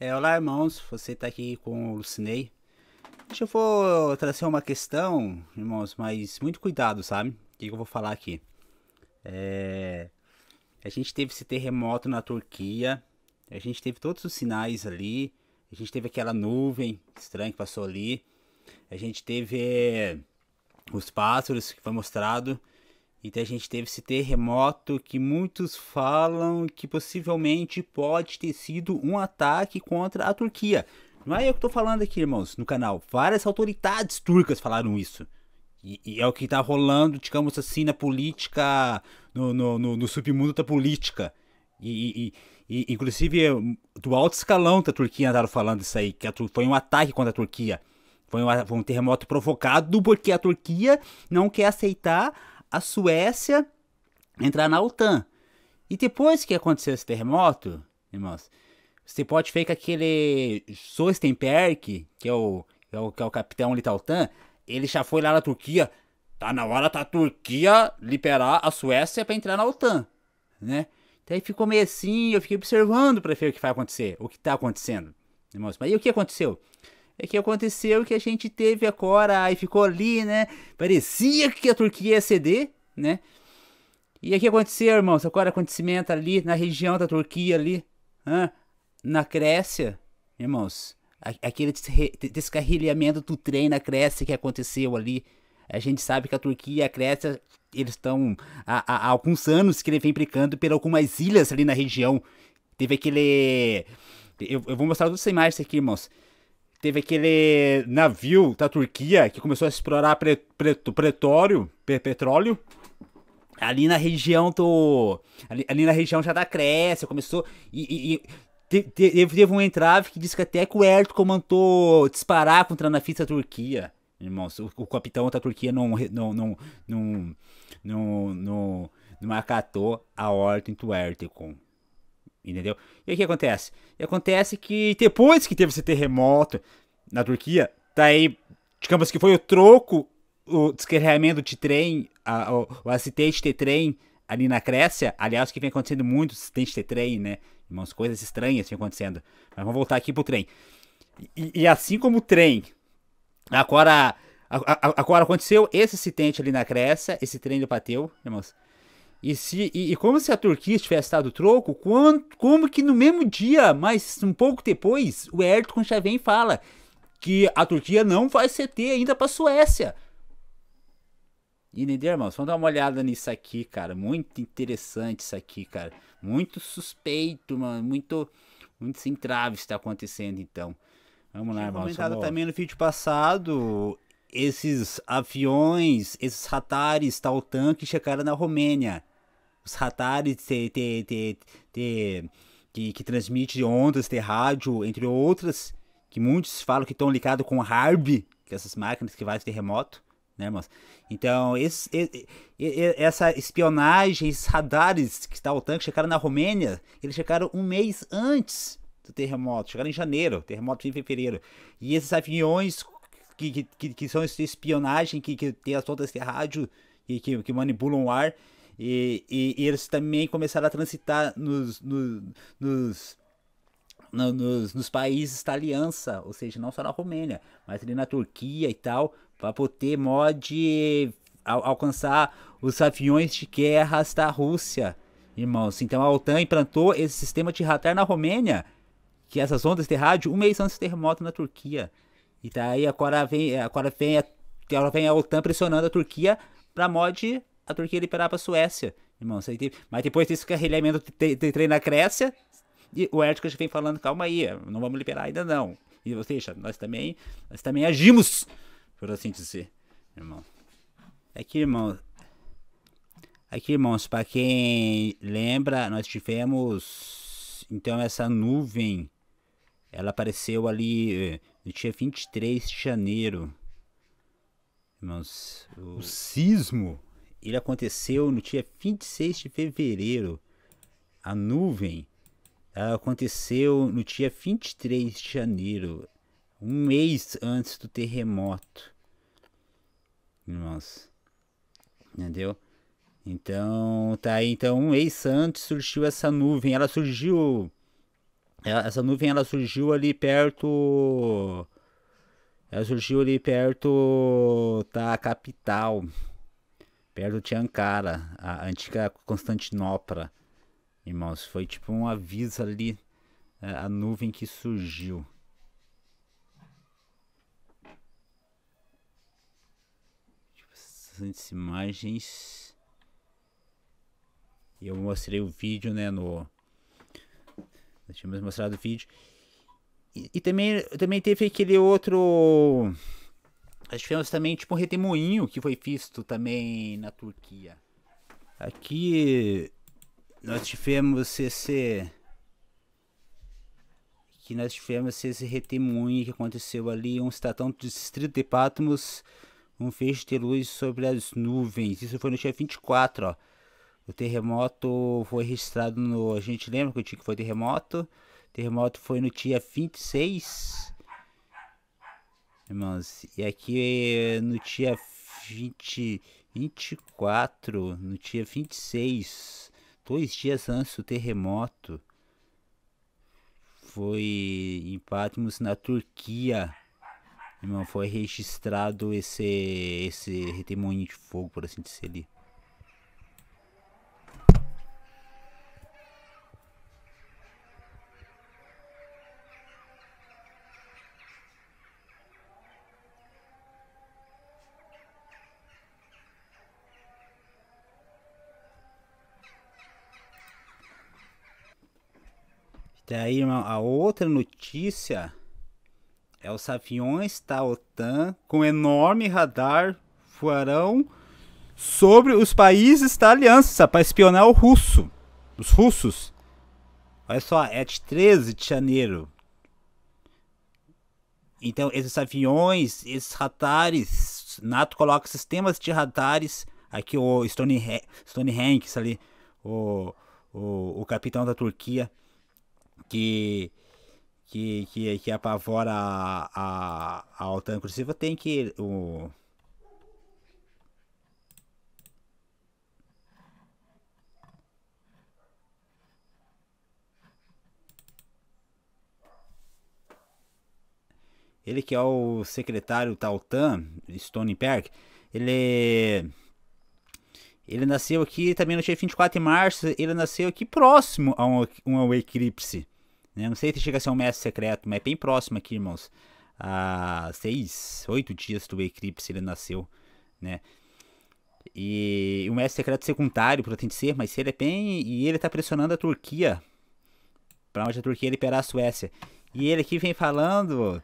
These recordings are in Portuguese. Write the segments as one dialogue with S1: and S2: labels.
S1: É, olá, irmãos. Você está aqui com o Lucinei. Deixa eu vou trazer uma questão, irmãos, mas muito cuidado, sabe? O que eu vou falar aqui? É... A gente teve esse terremoto na Turquia. A gente teve todos os sinais ali. A gente teve aquela nuvem estranha que passou ali. A gente teve é, os pássaros que foi mostrado. Então a gente teve esse terremoto que muitos falam que possivelmente pode ter sido um ataque contra a Turquia. Não é eu que estou falando aqui, irmãos, no canal. Várias autoridades turcas falaram isso. E, e é o que está rolando, digamos assim, na política, no, no, no, no submundo da política. E, e, e, inclusive, do alto escalão da Turquia andaram falando isso aí, que foi um ataque contra a Turquia. Foi um, foi um terremoto provocado porque a Turquia não quer aceitar a Suécia entrar na OTAN. E depois que aconteceu esse terremoto, irmãos, você pode ver que aquele Sostenberg, que é o, que é o, que é o capitão Litaltan, ele já foi lá na Turquia. Tá na hora da Turquia liberar a Suécia para entrar na OTAN, né? Daí então, ficou meio assim, eu fiquei observando para ver o que vai acontecer, o que tá acontecendo, irmãos. Mas e o que aconteceu? é que aconteceu que a gente teve a Cora e ficou ali, né? Parecia que a Turquia ia ceder, né? E aqui que aconteceu, irmãos? Agora é acontecimento ali na região da Turquia ali, hein? na Grécia, irmãos. Aquele descarrilhamento do trem na Grécia que aconteceu ali. A gente sabe que a Turquia e a Grécia, eles estão há, há, há alguns anos que ele vem brincando por algumas ilhas ali na região. Teve aquele... Eu, eu vou mostrar todas essas imagens aqui, irmãos teve aquele navio da Turquia que começou a explorar pre, pre, pretório, petróleo ali na região do ali, ali, na região já da Crécia começou e, e, e teve, teve um entrave que disse que até que o Hércules mandou disparar contra a nafista Turquia irmãos o, o, capitão da Turquia não não não não não, não, não acatou a ordem do Hércules Entendeu? E o que acontece? E acontece que depois que teve esse terremoto na Turquia, tá aí, digamos que foi o troco, o descarregamento de trem, a, o, o acidente de trem ali na Grécia, aliás, que vem acontecendo muito, acidente de trem, né? Umas coisas estranhas vem acontecendo. Mas vamos voltar aqui pro trem. E, e assim como o trem, agora, a, a, agora aconteceu esse acidente ali na Grécia, esse trem do Pateu, irmãos. E, se, e, e, como se a Turquia tivesse dado troco, quando, como que no mesmo dia, mas um pouco depois, o Erdogan já vem e fala que a Turquia não vai CT ainda para a Suécia. E entender, irmãos, vamos dar uma olhada nisso aqui, cara. Muito interessante isso aqui, cara. Muito suspeito, mano. Muito, muito sem trave está acontecendo, então. Vamos lá, irmãos. Comentado vamos... também no vídeo passado, esses aviões, esses ratares, tal tanque chegaram na Romênia os radares de, de, de, de, que, que transmite ondas de rádio, entre outras, que muitos falam que estão ligados com HARB, que é essas máquinas que fazem terremoto, né, mas Então, esse, essa espionagem, esses radares que tá o tanque chegaram na Romênia, eles chegaram um mês antes do terremoto, chegaram em janeiro, terremoto em fevereiro. E esses aviões que, que, que, que são essa espionagem, que, que tem as ondas de rádio e que, que manipulam o ar, e, e, e eles também começaram a transitar nos, nos, nos nos, nos, países da aliança, ou seja, não só na Romênia, mas ali na Turquia e tal, para poder mod alcançar os aviões de guerra da Rússia, irmãos. Então a OTAN implantou esse sistema de radar na Romênia, que é essas ondas de rádio, um mês antes do terremoto na Turquia. E daí agora vem, agora vem, a, agora vem a OTAN pressionando a Turquia para mod a Turquia liberar para a Suécia. Irmão, tem... Mas depois disso que arrelhamento tem treino na Grécia, e o Erdogan vem falando, calma aí, não vamos liberar ainda não. E você, nós também, nós também agimos, por assim dizer, irmão. Aqui, é irmão. Aqui, é irmãos, para quem lembra, nós tivemos então essa nuvem. Ela apareceu ali eh, no dia 23 de janeiro. Irmãos, o, o sismo ele aconteceu no dia 26 de fevereiro. A nuvem aconteceu no dia 23 de janeiro, um mês antes do terremoto. Irmãos, entendeu? Então, tá aí, então um mês antes surgiu essa nuvem. Ela surgiu essa nuvem ela surgiu ali perto ela surgiu ali perto da capital perto de Ankara, a antiga Constantinopla. Irmãos, foi tipo um aviso ali, é, a nuvem que surgiu. Tipo, essas imagens. E eu mostrei o vídeo, né, no... Nós tínhamos mostrado o vídeo. E, e também, também teve aquele outro nós tivemos também tipo um redemoinho que foi visto também na Turquia. Aqui nós tivemos esse que nós tivemos esse redemoinho que aconteceu ali, um cidadão do distrito de Patmos, um feixe de luz sobre as nuvens. Isso foi no dia 24, ó. O terremoto foi registrado no, a gente lembra que o dia que foi terremoto? O terremoto foi no dia 26 irmãos. E aqui eh, no dia 20, 24, no dia 26, dois dias antes do terremoto, foi em Patmos, na Turquia. Irmão, foi registrado esse, esse redemoinho de fogo, por assim dizer ali. Daí, irmão, a outra notícia é os aviões da OTAN com enorme radar voarão sobre os países da aliança para espionar o russo, os russos. Olha só, é de 13 de janeiro. Então, esses aviões, esses radares, NATO coloca sistemas de radares. Aqui o Stone, Hanks ali, o, o, o capitão da Turquia que que, que, que apavora a, a, a Cursiva tem que. O... Ele que é o secretário Taltan Stone Park, ele ele nasceu aqui também no dia 24 de março. Ele nasceu aqui próximo a um, um eclipse. Né? Não sei se chega a ser um mestre secreto, mas é bem próximo aqui, irmãos. Há seis, oito dias do eclipse ele nasceu, né? E o mestre secreto secundário, por assim de ser, mas ele é bem... E ele tá pressionando a Turquia. Pra onde a Turquia liberar a Suécia. E ele aqui vem falando...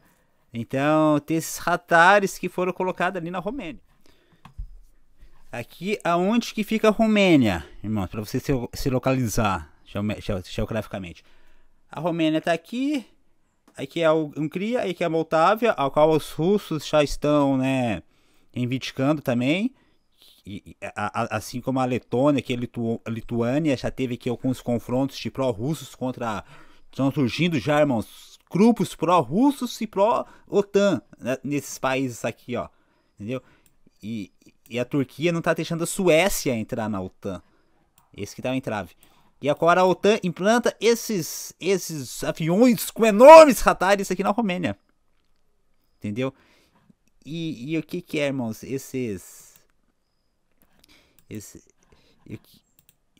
S1: Então, tem esses ratares que foram colocados ali na Romênia. Aqui aonde que fica a Romênia, irmãos, para você se, se localizar geograficamente. A Romênia está aqui, aqui é a Hungria, aqui é a Moldávia, ao qual os russos já estão, né, reivindicando também. E, a, a, assim como a Letônia, que é a, Litu, a Lituânia já teve aqui alguns confrontos de pró-russos contra. Estão surgindo já, irmãos, grupos pró-russos e pró-OTAN né, nesses países aqui, ó. Entendeu? E, e a Turquia não está deixando a Suécia entrar na OTAN. Esse que tá o entrave. E agora a OTAN implanta esses, esses aviões com enormes radares aqui na Romênia. Entendeu? E, e o que que é, irmãos? Esses... Esse, o, que,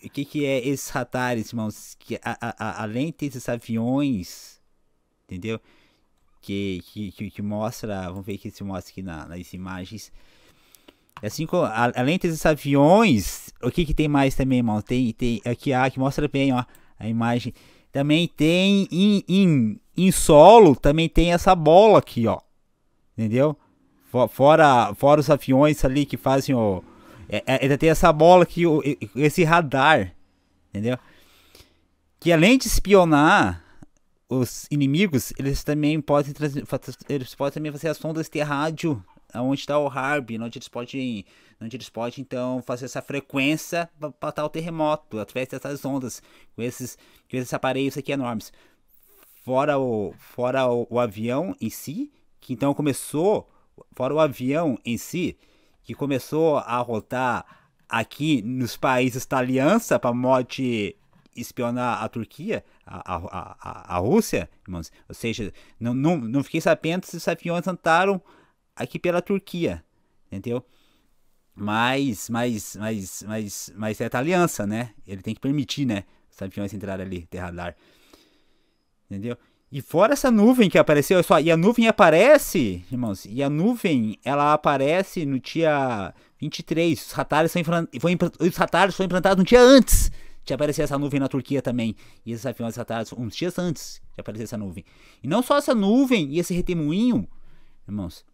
S1: o que que é esses radares, irmãos? Que, a, a, a, além desses aviões, entendeu? Que, que, que, que mostra, vamos ver o que se mostra aqui na, nas imagens é assim, a, além desses aviões, o que, que tem mais também, irmão? Tem, tem aqui, ah, que mostra bem, ó, a imagem. Também tem em, em, em solo, também tem essa bola aqui, ó. Entendeu? Fora, fora os aviões ali que fazem o. É, é ainda tem essa bola aqui, o, esse radar. Entendeu? Que além de espionar os inimigos, eles também podem, eles podem também fazer as ondas de rádio onde está o Harbin, onde eles podem, onde eles podem então fazer essa frequência para tal terremoto através dessas ondas com esses, com esses aparelhos aqui enormes. Fora o, fora o, o avião em si, que então começou, fora o avião em si, que começou a rotar aqui nos países da aliança para morte espionar a Turquia, a, a, a, a Rússia, irmãos. Ou seja, não, não, não fiquei sabendo se os aviões andaram aqui pela Turquia, entendeu? Mas, mas, mas, mas, mas certa é aliança, né? Ele tem que permitir, né? Os aviões entrar ali, ter radar. Entendeu? E fora essa nuvem que apareceu, só, e a nuvem aparece, irmãos, e a nuvem, ela aparece no dia 23. Os ratares são, os foram implantados um dia antes de aparecer essa nuvem na Turquia também. E esses aviões radares uns dias antes de aparecer essa nuvem. E não só essa nuvem e esse retemoinho, irmãos,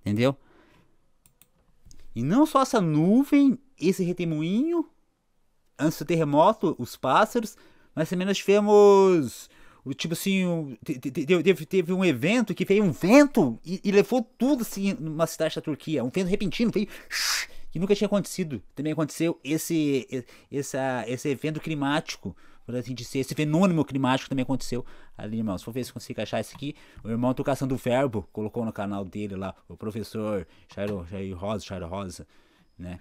S1: Entendeu? E não só essa nuvem, esse retemoinho, antes do terremoto, os pássaros, mas também nós tivemos o tipo assim, teve, um evento que veio um vento e, e, levou tudo assim numa cidade da Turquia, um vento repentino, veio que nunca tinha acontecido. Também aconteceu esse essa, esse evento climático por assim dizer, esse fenômeno climático também aconteceu ali, irmãos. Vou ver se consigo achar esse aqui, o irmão Tucação do Verbo colocou no canal dele lá, o professor Jairo, Rosa, Jairo Rosa, né?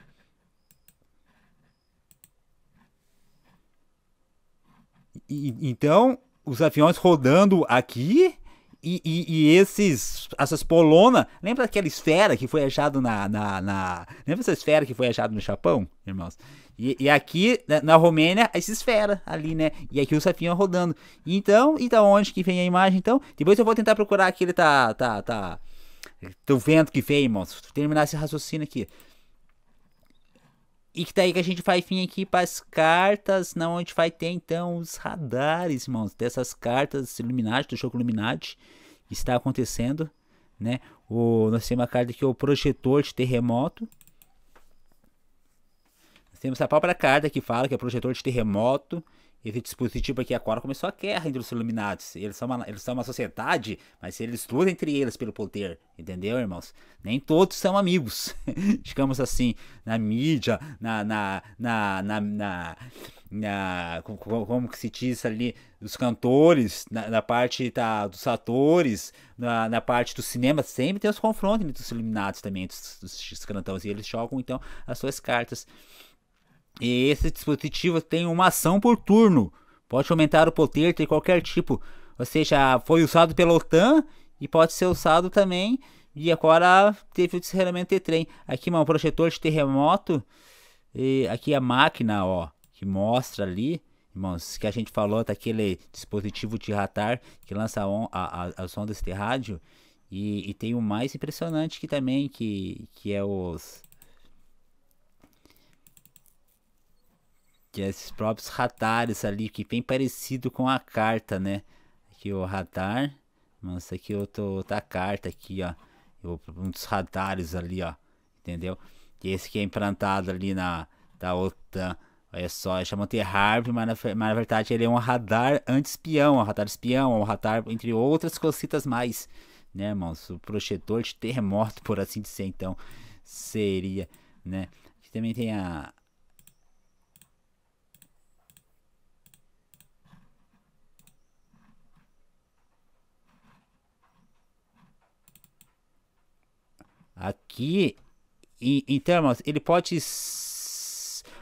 S1: E, então, os aviões rodando aqui e, e, e, esses, essas polona, lembra aquela esfera que foi achado na, na, na, lembra essa esfera que foi achado no Japão, irmãos? E, e aqui na, né, na, Romênia é essa esfera ali, né? E aqui o safinho rodando. Então, e da onde que vem a imagem? Então, depois eu vou tentar procurar aquele tá, tá, tá, do vento que vem, irmãos. terminar esse raciocínio aqui. E que daí que a gente vai vir aqui para as cartas, não onde vai ter então os radares, irmãos, dessas cartas Illuminati, do jogo Illuminati, que está acontecendo, né? O, nós temos a carta aqui, é o projetor de terremoto. Nós temos a própria carta que fala que é projetor de terremoto esse dispositivo aqui agora começou a guerra entre os Illuminatis. Eles são, uma, eles são uma sociedade, mas eles lutam entre eles pelo poder, entendeu, irmãos? Nem todos são amigos, digamos assim, na mídia, na, na, na, na, na, na como, como, que se diz ali, dos cantores, na, na parte da, dos atores, na, na, parte do cinema, sempre tem os confrontos entre os iluminados também, os, dos, dos cantores, e eles jogam então as suas cartas e esse dispositivo tem uma ação por turno. Pode aumentar o poder de qualquer tipo. Ou seja, foi usado pela OTAN e pode ser usado também. E agora teve o descerramento de trem. Aqui, mano, um projetor de terremoto. E aqui a máquina, ó, que mostra ali. Irmãos, que a gente falou daquele dispositivo de radar que lança on, a, a, as ondas de rádio. E, e, tem o mais impressionante que também, que, que é os que é esses próprios ratares ali, que bem parecido com a carta, né? Aqui o ratar, mas aqui outra, outra carta aqui, ó. Um dos radares ali, ó. Entendeu? E esse que é implantado ali na da outra Olha só, é chamam de Harp, mas na, mas na verdade ele é um radar anti-espião, um radar espião, um radar, entre outras cositas mais, né, irmãos? O projetor de terremoto, por assim dizer, então, seria, né? Aqui também tem a, Aqui, em, termos, então, ele pode.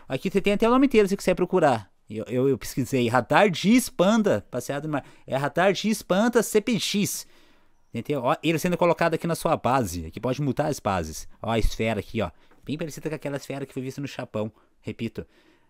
S1: Aqui você tem até o nome inteiro se quiser procurar. Eu, eu, eu pesquisei radar de espanta, passeado no mar. É radar de espanta CPX. Entendeu? Ó, ele sendo colocado aqui na sua base, que pode mutar as bases. Ó, a esfera aqui, ó. Bem parecida com aquela esfera que foi vista no Chapão. Repito,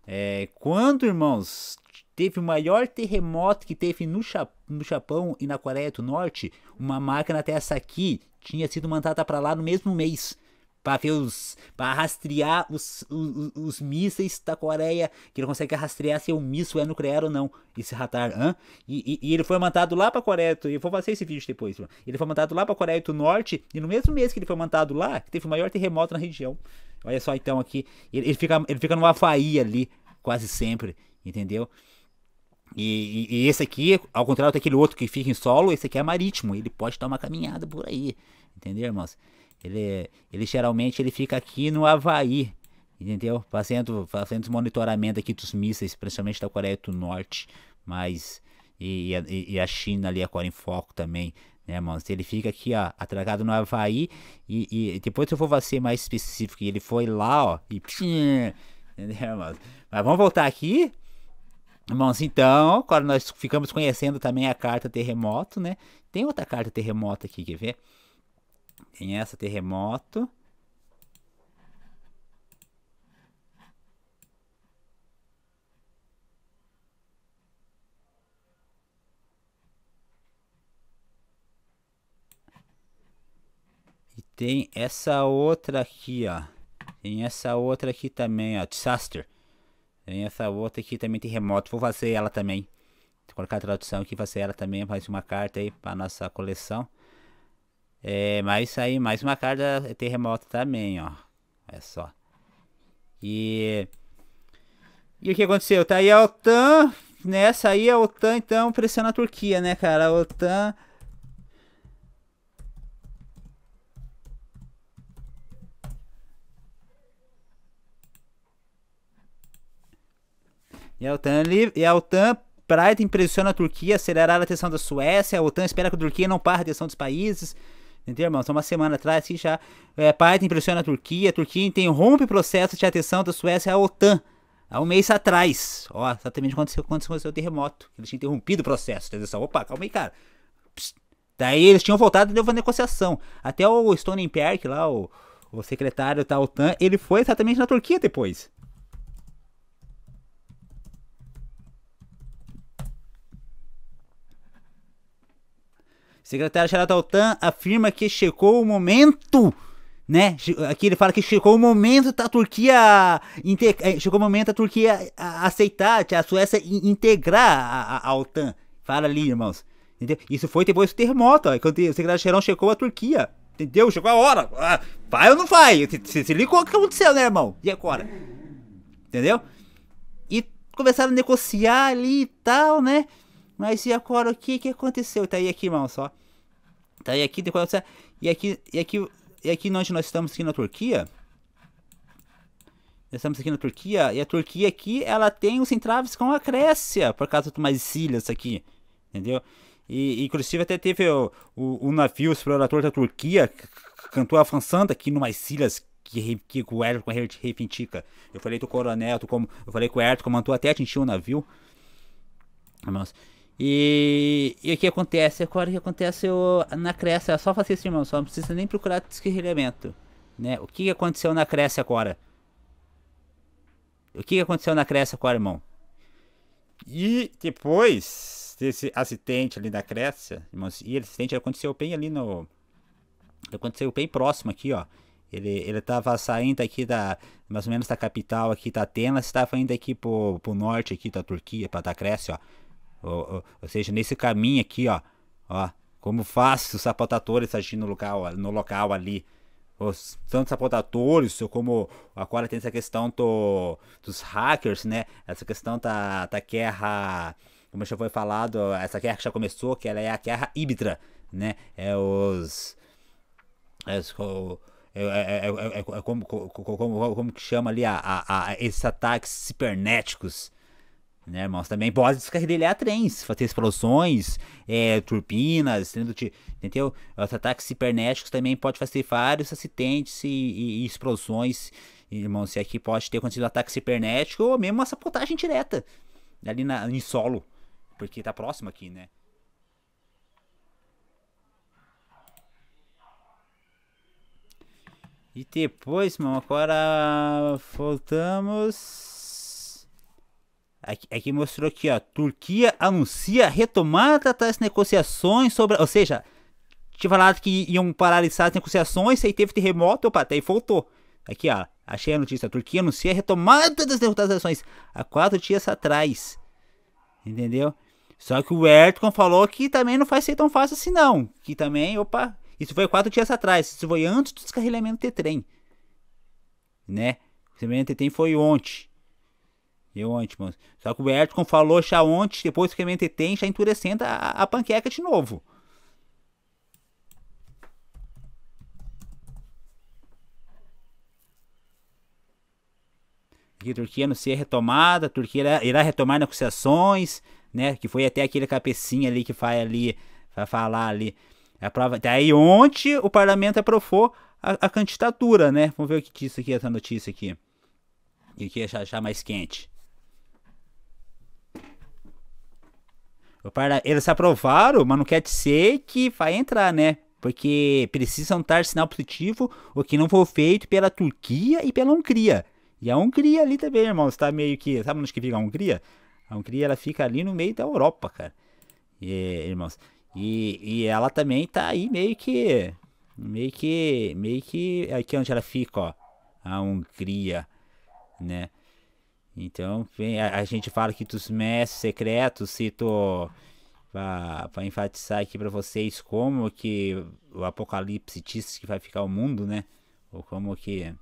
S1: é, quando, irmãos, teve o maior terremoto que teve no, Cha no Japão e na Coreia do Norte, uma máquina dessa aqui tinha sido mandada para lá no mesmo mês para ver os. para rastrear os, os, os, mísseis da Coreia, que ele consegue rastrear se o é míssil é nuclear ou não, esse radar. Hã? E, e, e ele foi mandado lá para a Coreia, eu vou fazer esse vídeo depois, mano. ele foi mandado lá para a Coreia do Norte, e no mesmo mês que ele foi mandado lá, teve o maior terremoto na região. Olha só então aqui, ele, ele fica, ele fica no Havaí ali, quase sempre, entendeu? E, e, e, esse aqui, ao contrário daquele outro que fica em solo, esse aqui é marítimo. Ele pode dar uma caminhada por aí. Entendeu, irmãos? Ele, ele geralmente ele fica aqui no Havaí, entendeu? Fazendo, fazendo monitoramento aqui dos mísseis, principalmente da Coreia do Norte, mas e, e, e a China ali agora em foco também, né, mano? Se ele fica aqui, ó, atracado no Havaí, e, e depois eu vou ser mais específico, ele foi lá, ó, e. Entendeu, mano? Mas vamos voltar aqui. Irmãos, então, agora nós ficamos conhecendo também a carta terremoto, né? Tem outra carta terremoto aqui, quer ver? Tem essa terremoto. E tem essa outra aqui, ó. Tem essa outra aqui também, ó. Disaster. Tem essa outra aqui também, terremoto. Vou fazer ela também. Vou colocar a tradução aqui, fazer ela também. Faz uma carta aí para nossa coleção. É, mas aí mais uma carga é terremoto também, ó. Olha só. E e o que aconteceu? Tá aí a OTAN, nessa né? aí a OTAN então pressiona a Turquia, né, cara? A OTAN E a OTAN, e a OTAN Breiten pressiona a Turquia acelerar a tensão da Suécia. A OTAN espera que a Turquia não parra a tensão dos países. Entendeu, irmão? Só uma semana atrás, assim, já. É, Biden impressiona a Turquia. A Turquia interrompe o processo de atenção da Suécia à OTAN. Há um mês atrás. Ó, exatamente quando aconteceu, quando aconteceu o terremoto. Eles tinham interrompido o processo de atenção. Opa, calma aí, cara. Psst. Daí eles tinham voltado e deu uma negociação. Até o Stone Park lá, o, o secretário da OTAN, ele foi exatamente na Turquia depois. secretário-geral da OTAN afirma que chegou o momento né? Aqui ele fala que chegou o momento da Turquia eh, chegou o momento da Turquia aceitar a Suécia integrar a, a, a OTAN. Fala ali, irmãos. Entendeu? Isso foi depois do terremoto, ó, quando o secretário-geral chegou a Turquia. Entendeu? Chegou a hora. Ah, vai ou não vai? Se, se ligou o que aconteceu, né, irmão? E agora? Entendeu? E começaram a negociar ali e tal, né? Mas e agora o que que aconteceu? Tá aí aqui, irmão, só. Tá aí aqui, depois e aqui, e aqui, e aqui onde nós estamos aqui na Turquia. Nós estamos aqui na Turquia, e a Turquia aqui, ela tem os entraves com a Grécia, por causa de umas ilhas aqui, entendeu? E, inclusive até teve o, o, o navio explorador da Turquia, cantou avançando aqui numas ilhas que, que o Hércules com Eu falei do coronel, do como, eu falei com o Hércules comandou até atingir o navio. Mas, e, e o que acontece? Agora o que acontece eu, na Cresce, é só fazer isso, irmão, só não precisa nem procurar descarregamento. Né? O que aconteceu na Cresce agora? O que aconteceu na Cresce agora, irmão? E depois desse acidente ali da Cresce, irmão, e esse acidente aconteceu bem ali no. Aconteceu bem próximo aqui, ó. Ele, ele tava saindo aqui da, mais ou menos da capital aqui da Atenas, estava indo aqui pro, pro norte aqui da Turquia, pra da Cresce, ó. Ou, ou, ou seja, nesse caminho aqui, ó, ó, como faz os sapotatores agir no local, no local ali. Os tantos sapotatores, como agora tem essa questão do, dos hackers, né? Essa questão da, da guerra, como já foi falado, essa guerra que já começou, que ela é a guerra híbrida, né? É os... É os é, é, é, é, como, como, como, como que chama ali a, a, a, esses ataques cibernéticos, né, irmãos? Também pode descarregar é trens, fazer explosões, é, turbinas, entendeu? Os ataques cibernéticos também pode fazer vários acidentes e, e, e explosões, irmão, Se aqui pode ter acontecido um ataque cibernético ou mesmo uma sabotagem direta ali na, em solo, porque tá próximo aqui, né? E depois, irmão, agora voltamos. Aqui, aqui, mostrou aqui, ó. Turquia anuncia retomada das negociações sobre. Ou seja, tinha falado que iam paralisar as negociações, aí teve terremoto, opa, até aí voltou. Aqui, ó. Achei a notícia. Turquia anuncia retomada das negociações há quatro dias atrás. Entendeu? Só que o Erdogan falou que também não vai ser tão fácil assim, não. Que também, opa, isso foi quatro dias atrás. Isso foi antes do descarrilhamento de trem. Né? O descarrilhamento de trem foi ontem e ontem Só que o Verticon falou já ontem, depois que a tem, já endurecendo a, a panqueca de novo. que a Turquia não ser retomada, a Turquia irá, irá retomar negociações, né? Que foi até aquele cabecinha ali que faz ali, vai falar ali. A prova. Daí ontem o parlamento aprovou a, a, candidatura, né? Vamos ver o que disse aqui essa notícia aqui. E que é já achar mais quente. Eles aprovaram, mas não quer dizer que vai entrar, né? Porque precisam dar sinal positivo, o que não foi feito pela Turquia e pela Hungria. E a Hungria ali também, irmão, está meio que. Sabe onde que fica a Hungria? A Hungria ela fica ali no meio da Europa, cara. E, irmãos. E, e ela também tá aí meio que. Meio que. Meio que. Aqui onde ela fica, ó. A Hungria, né? Então, vem, a, a, gente fala que dos mestres é secretos, cito para enfatizar aqui para vocês como que o apocalipse disse que vai ficar o mundo, né? Ou como que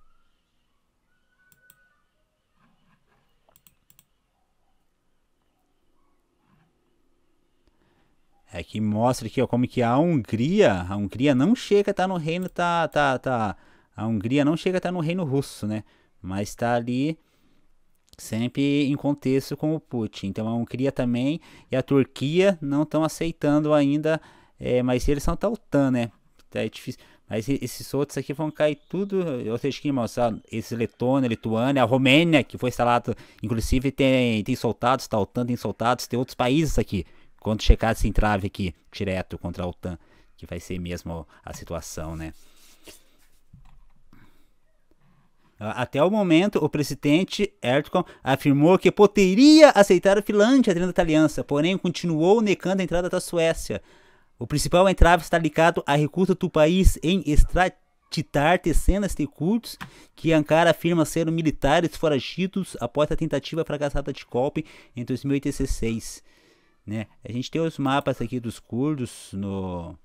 S1: É que mostra aqui ó, como que a Hungria, a Hungria não chega a estar tá no reino tá tá tá, a Hungria não chega a estar tá no reino russo, né? Mas tá ali sempre em contexto com o Putin. Então a Hungria também e a Turquia não estão aceitando ainda, é, mas eles são da OTAN, né? Tá, é difícil. Mas esses outros aqui vão cair tudo, ou seja, que mostrar ah, esse Letônia, Lituânia, a Romênia, que foi instalado, inclusive tem, tem soldados, tá OTAN, tem soldados, tem outros países aqui, quando chegar esse entrave aqui direto contra a OTAN, que vai ser mesmo a situação, né? Ah, até o momento, o presidente Erdogan afirmou que poderia aceitar a Finlândia dentro da aliança, porém continuou negando a entrada da Suécia. O principal entrave está ligado à recusa do país em extraditar dezenas de curtos que Ankara afirma ser militares foragidos após a tentativa fracassada de golpe em 2016. Né? A gente tem os mapas aqui dos curdos no,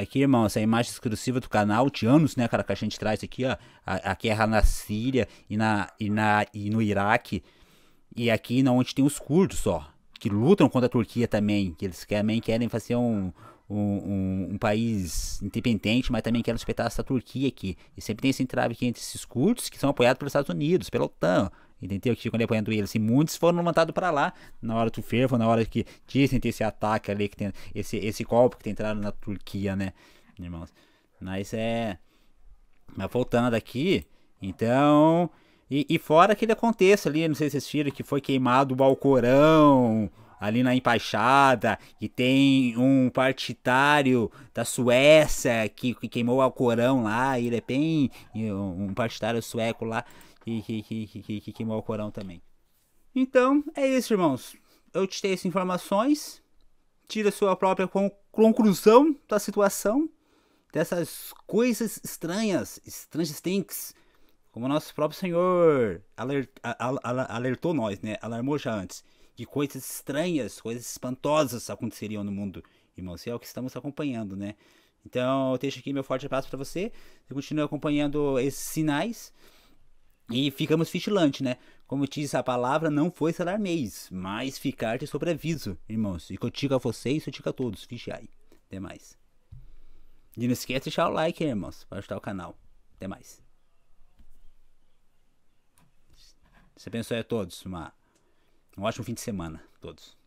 S1: Aqui, irmão, essa imagem exclusiva do canal, de anos, né, cara, que a gente traz aqui, ó, a, guerra na Síria e, na, e, na, e no Iraque, e aqui na onde tem os curdos, ó, que lutam contra a Turquia também, que eles também querem fazer um, um, um, um país independente, mas também querem respeitar essa Turquia aqui. E sempre tem esse entrave aqui entre esses curdos, que são apoiados pelos Estados Unidos, pela OTAN, Entendeu? Que ficam depoindo ele. Assim, muitos foram levantados para lá na hora do fervo, na hora que dizem ter esse ataque ali, que tem esse, esse golpe que tem entrado na Turquia, né, irmãos? Mas é. Mas voltando aqui, então. E, e fora aquele aconteça ali, não sei se vocês viram, que foi queimado o balcorão ali na embaixada, que tem um partitário da Suécia que, que queimou o Alcorão lá, e ele é bem um partitário sueco lá que, que, que, que, que queimou o Corão também. Então, é isso, irmãos. Eu te dei essas informações. Tira sua própria conclusão da situação. Dessas coisas estranhas, estranhas things, como nosso próprio Senhor alert, al, al, alertou nós, né? Alarmou já antes. De coisas estranhas, coisas espantosas aconteceriam no mundo, irmãos. é o que estamos acompanhando, né? Então, eu deixo aqui meu forte abraço para você. Você continua acompanhando esses sinais. E ficamos vigilante, né? Como diz a palavra, não foi salar mês, mas ficar de sobreaviso, irmãos. E que eu digo a vocês, eu digo a todos, aí. Até mais. E não esquece de deixar o like, irmãos, para ajudar o canal. Até mais. Você abençoe a todos. Uma... Um ótimo fim de semana, todos.